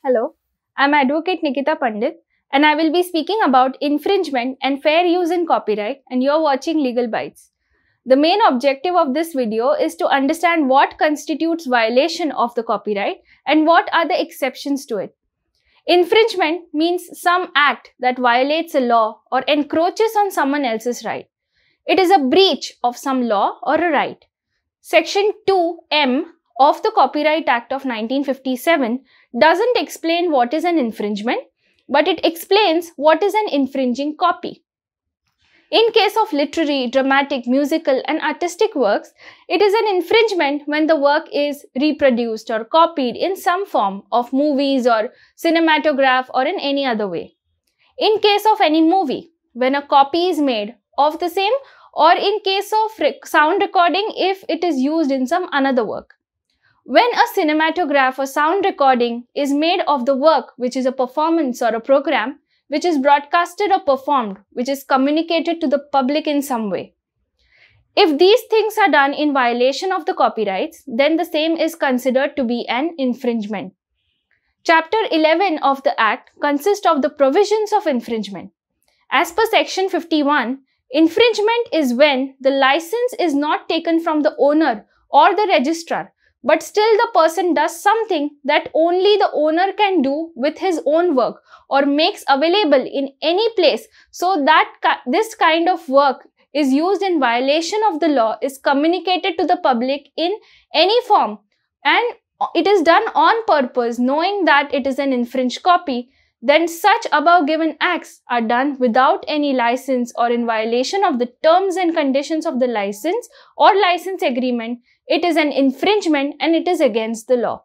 Hello, I'm Advocate Nikita Pandit and I will be speaking about infringement and fair use in copyright and you're watching Legal Bites. The main objective of this video is to understand what constitutes violation of the copyright and what are the exceptions to it. Infringement means some act that violates a law or encroaches on someone else's right. It is a breach of some law or a right. Section 2M of the Copyright Act of 1957 doesn't explain what is an infringement, but it explains what is an infringing copy. In case of literary, dramatic, musical and artistic works, it is an infringement when the work is reproduced or copied in some form of movies or cinematograph or in any other way. In case of any movie, when a copy is made of the same or in case of rec sound recording if it is used in some another work. When a cinematograph or sound recording is made of the work which is a performance or a program, which is broadcasted or performed, which is communicated to the public in some way. If these things are done in violation of the copyrights, then the same is considered to be an infringement. Chapter 11 of the Act consists of the provisions of infringement. As per Section 51, infringement is when the license is not taken from the owner or the registrar but still the person does something that only the owner can do with his own work or makes available in any place so that ki this kind of work is used in violation of the law is communicated to the public in any form and it is done on purpose knowing that it is an infringed copy then such above given acts are done without any license or in violation of the terms and conditions of the license or license agreement it is an infringement and it is against the law.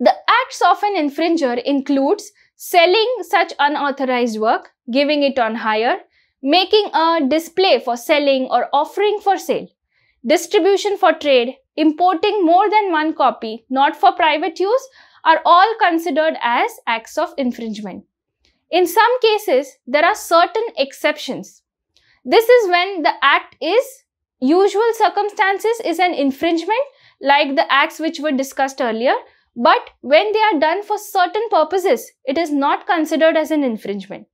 The acts of an infringer includes selling such unauthorized work, giving it on hire, making a display for selling or offering for sale, distribution for trade, importing more than one copy not for private use are all considered as acts of infringement. In some cases, there are certain exceptions. This is when the act is Usual circumstances is an infringement like the acts which were discussed earlier, but when they are done for certain purposes, it is not considered as an infringement.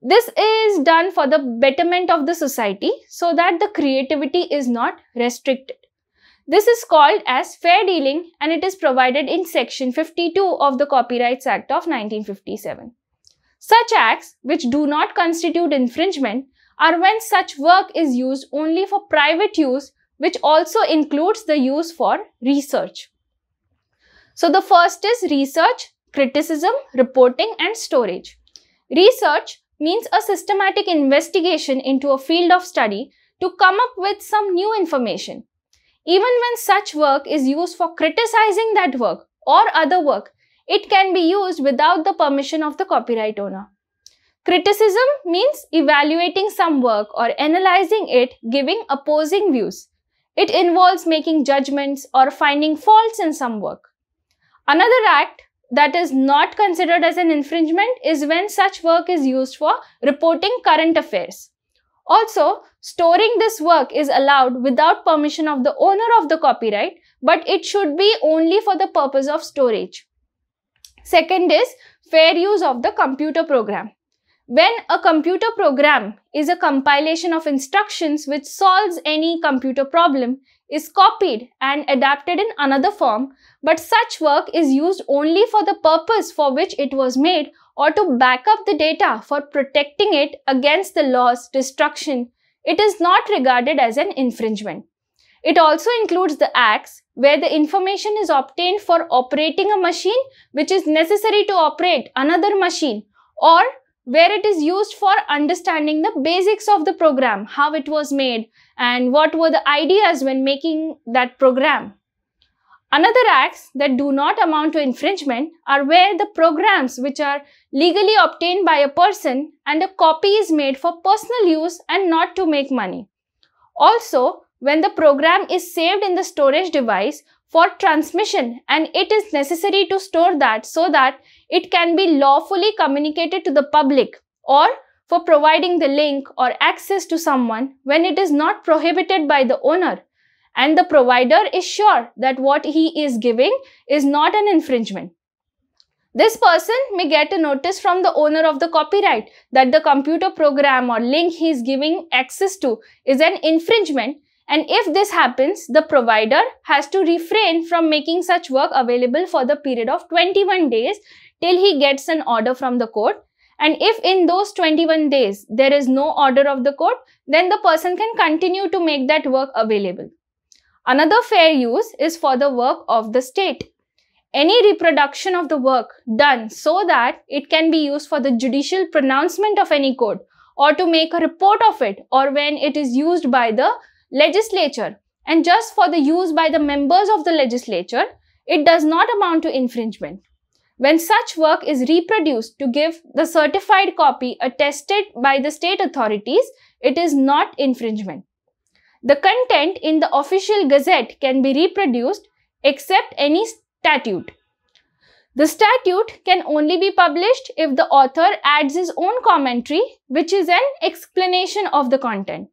This is done for the betterment of the society so that the creativity is not restricted. This is called as fair dealing and it is provided in section 52 of the Copyrights Act of 1957. Such acts which do not constitute infringement are when such work is used only for private use, which also includes the use for research. So the first is research, criticism, reporting and storage. Research means a systematic investigation into a field of study to come up with some new information. Even when such work is used for criticizing that work or other work, it can be used without the permission of the copyright owner. Criticism means evaluating some work or analyzing it, giving opposing views. It involves making judgments or finding faults in some work. Another act that is not considered as an infringement is when such work is used for reporting current affairs. Also, storing this work is allowed without permission of the owner of the copyright, but it should be only for the purpose of storage. Second is fair use of the computer program. When a computer program is a compilation of instructions which solves any computer problem, is copied and adapted in another form, but such work is used only for the purpose for which it was made or to back up the data for protecting it against the law's destruction, it is not regarded as an infringement. It also includes the acts where the information is obtained for operating a machine which is necessary to operate another machine or where it is used for understanding the basics of the program, how it was made and what were the ideas when making that program. Another acts that do not amount to infringement are where the programs which are legally obtained by a person and a copy is made for personal use and not to make money. Also, when the program is saved in the storage device for transmission and it is necessary to store that so that it can be lawfully communicated to the public or for providing the link or access to someone when it is not prohibited by the owner and the provider is sure that what he is giving is not an infringement. This person may get a notice from the owner of the copyright that the computer program or link he is giving access to is an infringement and if this happens, the provider has to refrain from making such work available for the period of 21 days till he gets an order from the court. And if in those 21 days there is no order of the court, then the person can continue to make that work available. Another fair use is for the work of the state. Any reproduction of the work done so that it can be used for the judicial pronouncement of any court or to make a report of it or when it is used by the legislature and just for the use by the members of the legislature, it does not amount to infringement. When such work is reproduced to give the certified copy attested by the state authorities, it is not infringement. The content in the official gazette can be reproduced except any statute. The statute can only be published if the author adds his own commentary, which is an explanation of the content.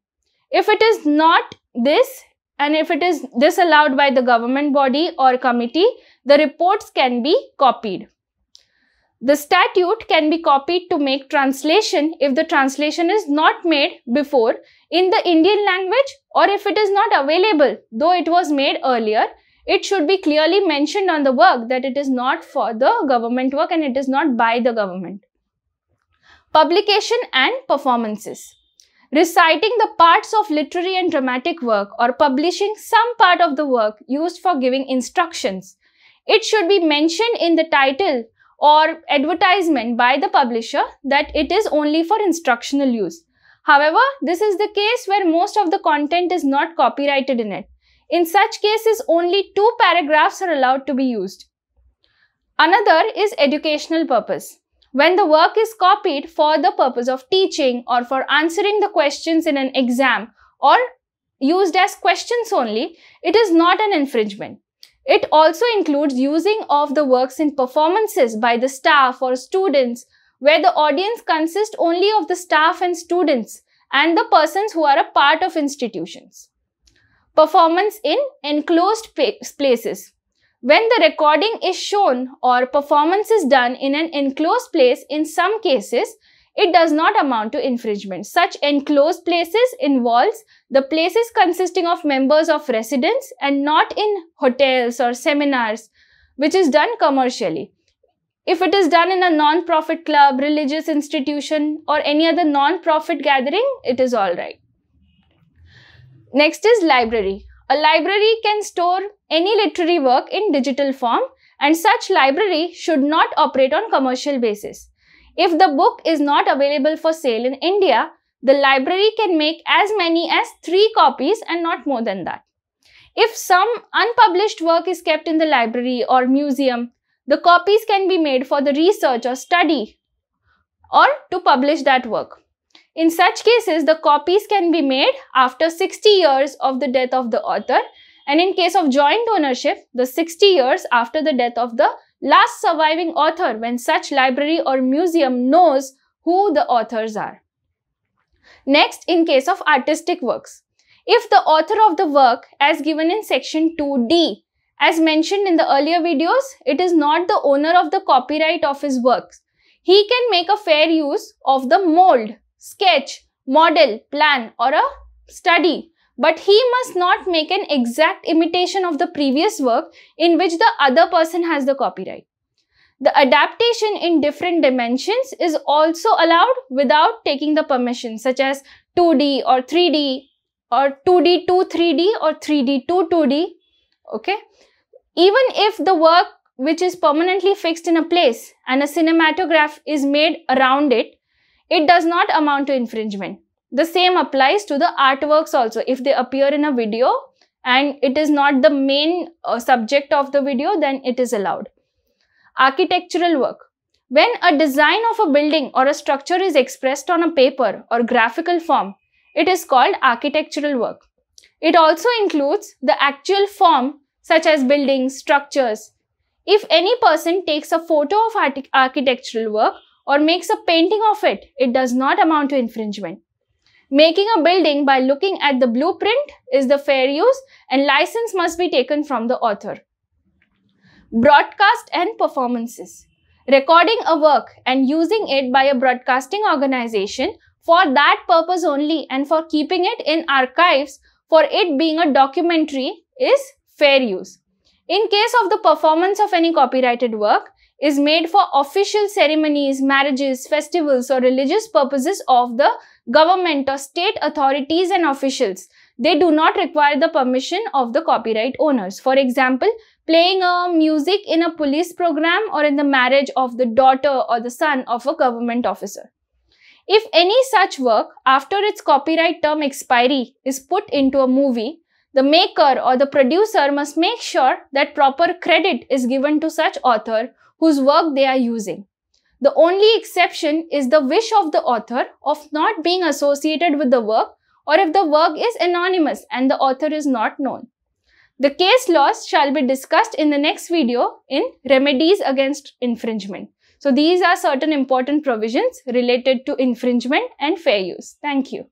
If it is not this and if it is disallowed by the government body or committee, the reports can be copied. The statute can be copied to make translation if the translation is not made before in the Indian language or if it is not available, though it was made earlier, it should be clearly mentioned on the work that it is not for the government work and it is not by the government. Publication and performances reciting the parts of literary and dramatic work or publishing some part of the work used for giving instructions. It should be mentioned in the title or advertisement by the publisher that it is only for instructional use. However, this is the case where most of the content is not copyrighted in it. In such cases, only two paragraphs are allowed to be used. Another is educational purpose when the work is copied for the purpose of teaching or for answering the questions in an exam or used as questions only, it is not an infringement. It also includes using of the works in performances by the staff or students where the audience consists only of the staff and students and the persons who are a part of institutions. Performance in enclosed places. When the recording is shown or performance is done in an enclosed place, in some cases, it does not amount to infringement. Such enclosed places involves the places consisting of members of residents and not in hotels or seminars, which is done commercially. If it is done in a non-profit club, religious institution or any other non-profit gathering, it is alright. Next is library. A library can store any literary work in digital form and such library should not operate on commercial basis. If the book is not available for sale in India, the library can make as many as three copies and not more than that. If some unpublished work is kept in the library or museum, the copies can be made for the research or study or to publish that work. In such cases, the copies can be made after 60 years of the death of the author and in case of joint ownership, the 60 years after the death of the last surviving author when such library or museum knows who the authors are. Next, in case of artistic works, if the author of the work as given in section 2D, as mentioned in the earlier videos, it is not the owner of the copyright of his works. He can make a fair use of the mold, sketch, model, plan or a study but he must not make an exact imitation of the previous work in which the other person has the copyright. The adaptation in different dimensions is also allowed without taking the permission such as 2D or 3D or 2D to 3D or 3D to 2D. Okay. Even if the work which is permanently fixed in a place and a cinematograph is made around it, it does not amount to infringement the same applies to the artworks also. If they appear in a video and it is not the main uh, subject of the video, then it is allowed. Architectural work. When a design of a building or a structure is expressed on a paper or graphical form, it is called architectural work. It also includes the actual form such as buildings, structures. If any person takes a photo of architectural work or makes a painting of it, it does not amount to infringement. Making a building by looking at the blueprint is the fair use and license must be taken from the author. Broadcast and performances. Recording a work and using it by a broadcasting organization for that purpose only and for keeping it in archives for it being a documentary is fair use. In case of the performance of any copyrighted work, is made for official ceremonies, marriages, festivals or religious purposes of the government or state authorities and officials. They do not require the permission of the copyright owners. For example, playing a music in a police program or in the marriage of the daughter or the son of a government officer. If any such work after its copyright term expiry is put into a movie, the maker or the producer must make sure that proper credit is given to such author whose work they are using. The only exception is the wish of the author of not being associated with the work or if the work is anonymous and the author is not known. The case laws shall be discussed in the next video in remedies against infringement. So these are certain important provisions related to infringement and fair use. Thank you.